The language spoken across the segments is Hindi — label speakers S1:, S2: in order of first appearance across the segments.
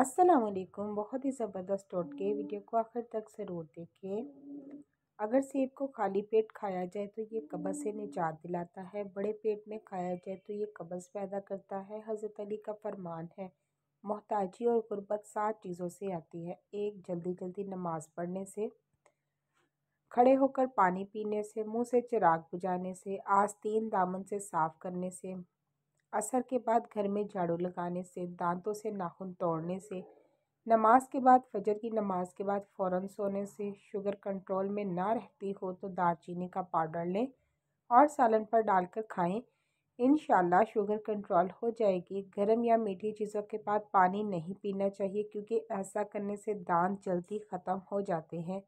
S1: अस्सलाम बहुत ही ज़बरदस्त टोट के वीडियो को आखिर तक ज़रूर देखें अगर सेब को खाली पेट खाया जाए तो ये कब्ज़ से निजात दिलाता है बड़े पेट में खाया जाए तो ये कब्ज़ पैदा करता है हज़रत अली का फरमान है मोहताजी और गुर्बत सात चीज़ों से आती है एक जल्दी जल्दी नमाज़ पढ़ने से खड़े होकर पानी पीने से मुंह से चिराग बुझाने से आस्तीन दामन से साफ़ करने से असर के बाद घर में झाड़ू लगाने से दांतों से नाखून तोड़ने से नमाज के बाद फजर की नमाज के बाद फ़ौर सोने से शुगर कंट्रोल में ना रहती हो तो दालचीनी का पाउडर लें और सालन पर डालकर खाएं इन शुगर कंट्रोल हो जाएगी गर्म या मीठी चीज़ों के बाद पानी नहीं पीना चाहिए क्योंकि ऐसा करने से दांत जल्दी ख़त्म हो जाते हैं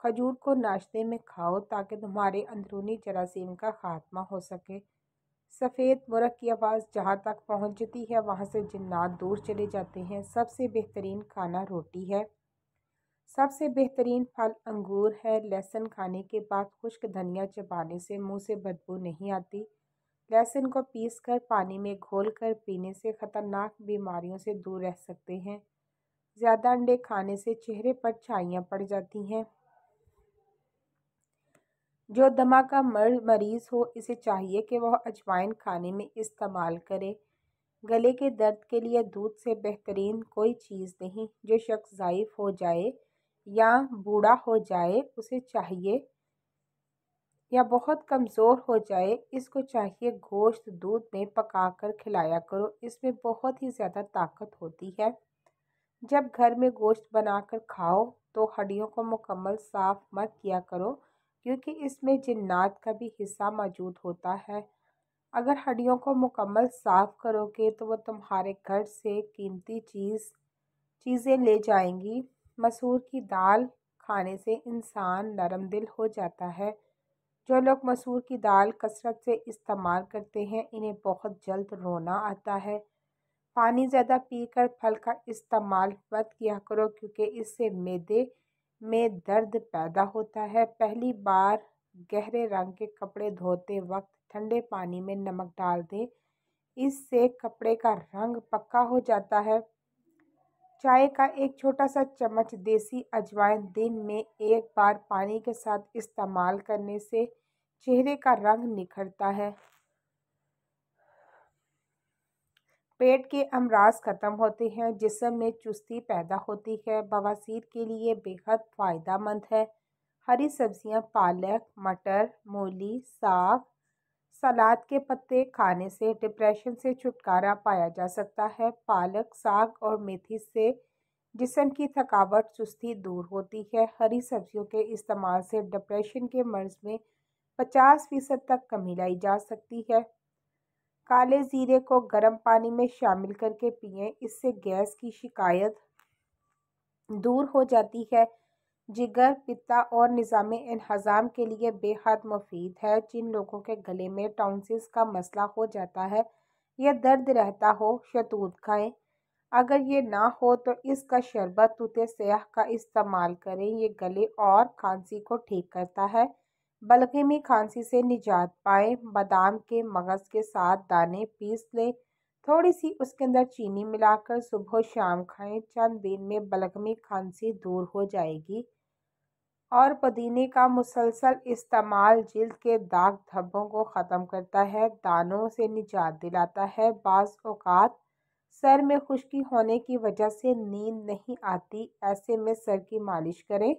S1: खजूर को नाश्ते में खाओ ताकि तुम्हारे अंदरूनी जरासीम का खात्मा हो सके सफ़ेद मुरख की आवाज़ जहाँ तक पहुँचती है वहाँ से जिन्नात दूर चले जाते हैं सबसे बेहतरीन खाना रोटी है सबसे बेहतरीन फल अंगूर है लहसुन खाने के बाद खुश्क धनिया चबाने से मुंह से बदबू नहीं आती लहसुन को पीस कर पानी में घोल कर पीने से ख़तरनाक बीमारियों से दूर रह सकते हैं ज़्यादा अंडे खाने से चेहरे पर छाइयाँ पड़ जाती हैं जो दमा का मरीज़ हो इसे चाहिए कि वह अजवाइन खाने में इस्तेमाल करे गले के दर्द के लिए दूध से बेहतरीन कोई चीज़ नहीं जो शख्स ज़ाइफ हो जाए या बूढ़ा हो जाए उसे चाहिए या बहुत कमज़ोर हो जाए इसको चाहिए गोश्त दूध में पका कर खिलाया करो इसमें बहुत ही ज़्यादा ताकत होती है जब घर में गोश्त बनाकर खाओ तो हड्डियों को मुकम्मल साफ़ मत किया करो क्योंकि इसमें जिन्नात का भी हिस्सा मौजूद होता है अगर हड्डियों को मुकम्मल साफ़ करोगे तो वह तुम्हारे घर से कीमती चीज़ चीज़ें ले जाएंगी मसूर की दाल खाने से इंसान नरम दिल हो जाता है जो लोग मसूर की दाल कसरत से इस्तेमाल करते हैं इन्हें बहुत जल्द रोना आता है पानी ज़्यादा पीकर फल का इस्तेमाल मत किया करो क्योंकि इससे मैदे में दर्द पैदा होता है पहली बार गहरे रंग के कपड़े धोते वक्त ठंडे पानी में नमक डाल दें इससे कपड़े का रंग पक्का हो जाता है चाय का एक छोटा सा चम्मच देसी अजवाइन दिन में एक बार पानी के साथ इस्तेमाल करने से चेहरे का रंग निखरता है पेट के अमराज ख़त्म होते हैं जिसम में चुस्ती पैदा होती है बवासीर के लिए बेहद फ़ायदा मंद है हरी सब्जियां पालक मटर मूली साग सलाद के पत्ते खाने से डिप्रेशन से छुटकारा पाया जा सकता है पालक साग और मेथी से जिसम की थकावट सुस्ती दूर होती है हरी सब्जियों के इस्तेमाल से डिप्रेशन के मर्ज़ में पचास फ़ीसद तक कमी लाई जा सकती है काले ज़ीरे को गर्म पानी में शामिल करके पिएं इससे गैस की शिकायत दूर हो जाती है जिगर पिता और निज़ाम इन्हज़ाम के लिए बेहद मुफीद है जिन लोगों के गले में टाउनसिस का मसला हो जाता है यह दर्द रहता हो शतूत खाएं अगर ये ना हो तो इसका शरबत तूते सयाह का इस्तेमाल करें ये गले और खांसी को ठीक करता है बलगम में खांसी से निजात पाए बादाम के मगज़ के साथ दाने पीस लें थोड़ी सी उसके अंदर चीनी मिलाकर सुबह शाम खाएं चंद दिन में बलगमी खांसी दूर हो जाएगी और पुदीने का मुसलसल इस्तेमाल जल्द के दाग धब्बों को ख़त्म करता है दानों से निजात दिलाता है बाज़ अवकात सर में खुश्की होने की वजह से नींद नहीं आती ऐसे में सर की मालिश करें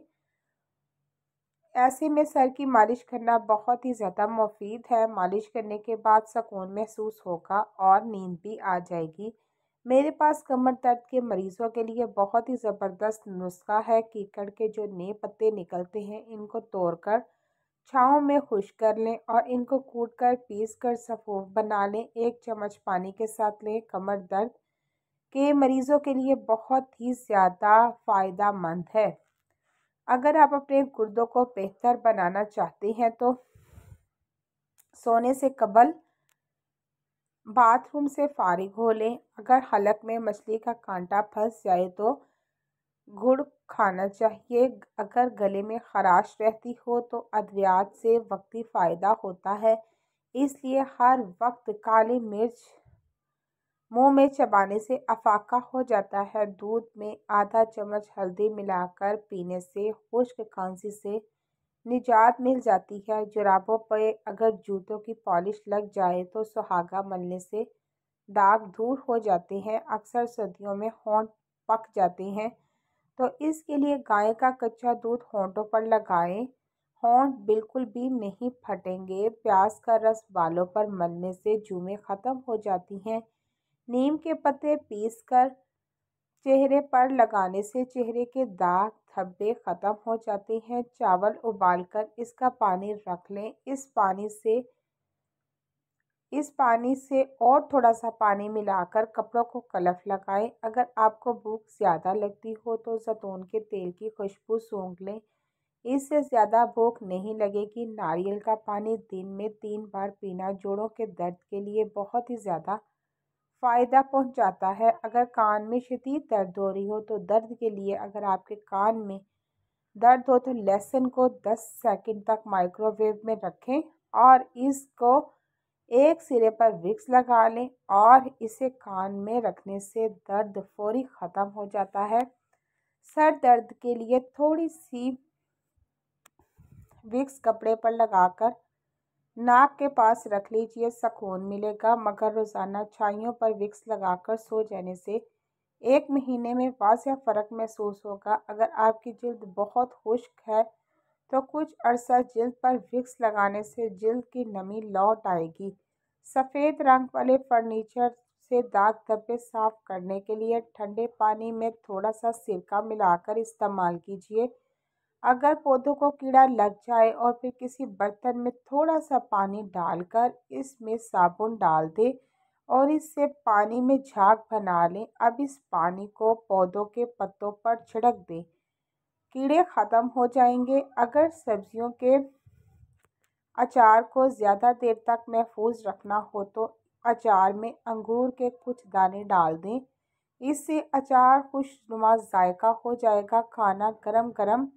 S1: ऐसे में सर की मालिश करना बहुत ही ज़्यादा मुफीद है मालिश करने के बाद सकून महसूस होगा और नींद भी आ जाएगी मेरे पास कमर दर्द के मरीज़ों के लिए बहुत ही ज़बरदस्त नुस्खा है कीकड़ के जो नए पत्ते निकलते हैं इनको तोड़कर छाँव में खुश कर लें और इनको कूट कर पीस कर सफूफ बना लें एक चम्मच पानी के साथ लें कमर दर्द के मरीज़ों के लिए बहुत ही ज़्यादा फ़ायदा मंद है अगर आप अपने गुर्दों को बेहतर बनाना चाहते हैं तो सोने से कबल बाथरूम से फारिग हो लें अगर हलक में मछली का कांटा फंस जाए तो गुड़ खाना चाहिए अगर गले में खराश रहती हो तो अद्वियात से वक्ती फ़ायदा होता है इसलिए हर वक्त काली मिर्च मुंह में चबाने से अफाका हो जाता है दूध में आधा चम्मच हल्दी मिलाकर पीने से खुश्क खांसी से निजात मिल जाती है जुराबों पर अगर जूतों की पॉलिश लग जाए तो सुहागा मलने से दाग दूर हो जाते हैं अक्सर सर्दियों में होंठ पक जाते हैं तो इसके लिए गाय का कच्चा दूध होंठों पर लगाएं होंठ बिल्कुल भी नहीं फटेंगे प्याज का रस बालों पर मलने से जुमें ख़त्म हो जाती हैं नीम के पत्ते पीसकर चेहरे पर लगाने से चेहरे के दाग धब्बे ख़त्म हो जाते हैं चावल उबालकर इसका पानी रख लें इस पानी से इस पानी से और थोड़ा सा पानी मिलाकर कपड़ों को कलफ लगाएं अगर आपको भूख ज़्यादा लगती हो तो जतून के तेल की खुशबू सूंघ लें इससे ज़्यादा भूख नहीं लगेगी नारियल का पानी दिन में तीन बार पीना जोड़ों के दर्द के लिए बहुत ही ज़्यादा फ़ायदा पहुंचाता है अगर कान में शदीद दर्द हो रही हो तो दर्द के लिए अगर आपके कान में दर्द हो तो लहसुन को 10 सेकंड तक माइक्रोवेव में रखें और इसको एक सिरे पर विक्स लगा लें और इसे कान में रखने से दर्द फौरी ख़त्म हो जाता है सर दर्द के लिए थोड़ी सी विक्स कपड़े पर लगाकर नाक के पास रख लीजिए सकून मिलेगा मगर रोज़ाना छाइयों पर विक्स लगाकर सो जाने से एक महीने में वाज फ़र्क महसूस होगा अगर आपकी जल्द बहुत खुश्क है तो कुछ अरसा जल्द पर विक्स लगाने से जल्द की नमी लौट आएगी सफ़ेद रंग वाले फर्नीचर से दाग धब्बे साफ़ करने के लिए ठंडे पानी में थोड़ा सा सिरका मिलाकर इस्तेमाल कीजिए अगर पौधों को कीड़ा लग जाए और फिर किसी बर्तन में थोड़ा सा पानी डालकर इसमें साबुन डाल दें और इससे पानी में झाग बना लें अब इस पानी को पौधों के पत्तों पर छिड़क दें कीड़े ख़त्म हो जाएंगे अगर सब्जियों के अचार को ज़्यादा देर तक महफूज रखना हो तो अचार में अंगूर के कुछ दाने डाल दें इससे अचार खुशनुमा जायका हो जाएगा खाना गरम गरम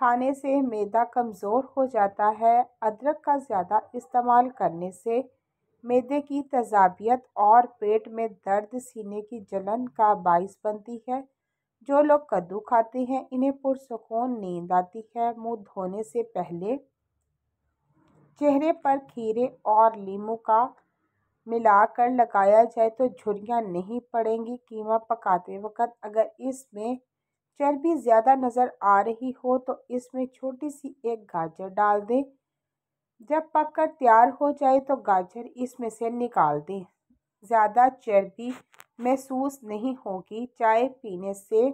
S1: खाने से मैदा कमज़ोर हो जाता है अदरक का ज़्यादा इस्तेमाल करने से मैदे की तजाबियत और पेट में दर्द सीने की जलन का बायस बनती है जो लोग कद्दू खाते हैं इन्हें पुरसकून नींद आती है मुंह धोने से पहले चेहरे पर खीरे और लीमू का मिलाकर लगाया जाए तो झुरियाँ नहीं पड़ेंगी कीमा पकाते वक्त अगर इसमें चर्बी ज़्यादा नज़र आ रही हो तो इसमें छोटी सी एक गाजर डाल दें जब पककर तैयार हो जाए तो गाजर इसमें से निकाल दें ज़्यादा चर्बी महसूस नहीं होगी चाय पीने से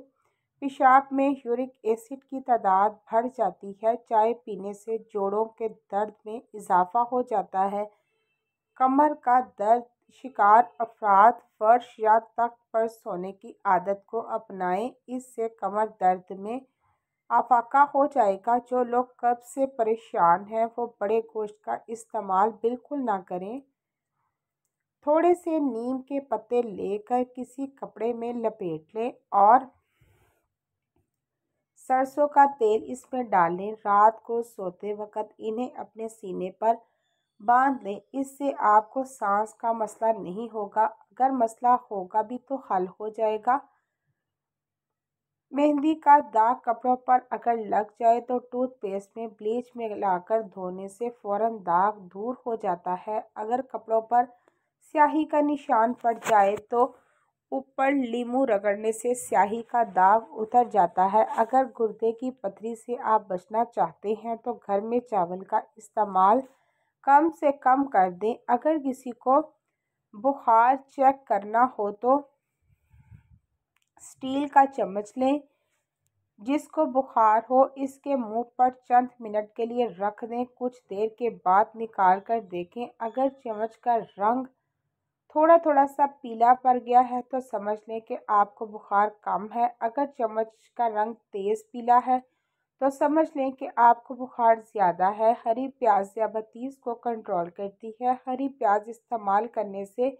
S1: पेशाब में यूरिक एसिड की तादाद बढ़ जाती है चाय पीने से जोड़ों के दर्द में इजाफा हो जाता है कमर का दर्द शिकार अफराद फर्श या तख्त पर सोने की आदत को अपनाएं इससे कमर दर्द में आफाका हो जाएगा जो लोग कब से परेशान हैं वो बड़े गोश्त का इस्तेमाल बिल्कुल ना करें थोड़े से नीम के पत्ते लेकर किसी कपड़े में लपेट लें और सरसों का तेल इसमें डालें रात को सोते वक्त इन्हें अपने सीने पर बांध लें इससे आपको सांस का मसला नहीं होगा अगर मसला होगा भी तो हल हो जाएगा मेहंदी का दाग कपड़ों पर अगर लग जाए तो टूथपेस्ट में ब्लीच में लाकर धोने से फ़ौरन दाग दूर हो जाता है अगर कपड़ों पर स्याही का निशान पड़ जाए तो ऊपर लीमू रगड़ने से स्याही का दाग उतर जाता है अगर गुर्दे की पथरी से आप बचना चाहते हैं तो घर में चावल का इस्तेमाल कम से कम कर दें अगर किसी को बुखार चेक करना हो तो स्टील का चम्मच लें जिसको बुखार हो इसके मुंह पर चंद मिनट के लिए रख दें कुछ देर के बाद निकाल कर देखें अगर चम्मच का रंग थोड़ा थोड़ा सा पीला पड़ गया है तो समझ लें कि आपको बुखार कम है अगर चम्मच का रंग तेज़ पीला है तो समझ लें कि आपको बुखार ज़्यादा है हरी प्याज याबतीस को कंट्रोल करती है हरी प्याज इस्तेमाल करने से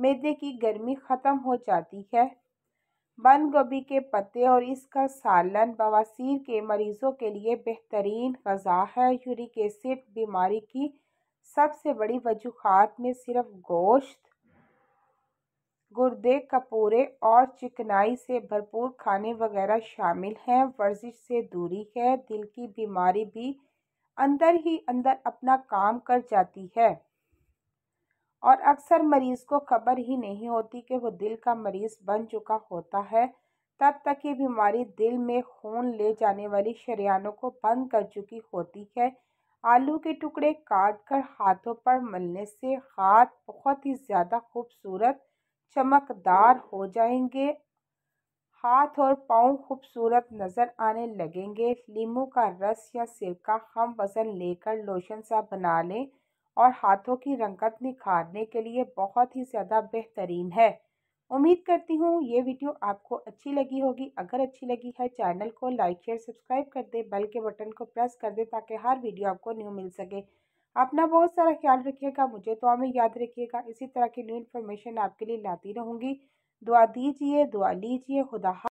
S1: मैदे की गर्मी ख़त्म हो जाती है बंद गोभी के पत्ते और इसका सालन बवासीर के मरीज़ों के लिए बेहतरीन गजा है यूरिक एसिड बीमारी की सबसे बड़ी वजूहत में सिर्फ गोश्त गुर्दे कपूरे और चिकनाई से भरपूर खाने वगैरह शामिल हैं वर्जिश से दूरी है दिल की बीमारी भी अंदर ही अंदर अपना काम कर जाती है और अक्सर मरीज़ को खबर ही नहीं होती कि वो दिल का मरीज़ बन चुका होता है तब तक ये बीमारी दिल में खून ले जाने वाली शरियानों को बंद कर चुकी होती है आलू के टुकड़े काट कर हाथों पर मलने से हाथ बहुत ही ज़्यादा खूबसूरत चमकदार हो जाएंगे हाथ और पाँव खूबसूरत नज़र आने लगेंगे नींबू का रस या सिरका हम वज़न लेकर लोशन सा बना लें और हाथों की रंगत निखारने के लिए बहुत ही ज़्यादा बेहतरीन है उम्मीद करती हूँ ये वीडियो आपको अच्छी लगी होगी अगर अच्छी लगी है चैनल को लाइक शेयर सब्सक्राइब कर दें बेल के बटन को प्रेस कर दें ताकि हर वीडियो आपको न्यू मिल सके अपना बहुत सारा ख्याल रखिएगा मुझे तो हमें याद रखिएगा इसी तरह की न्यू इन्फॉर्मेशन आपके लिए लाती रहूँगी दुआ दीजिए दुआ लीजिए खुदा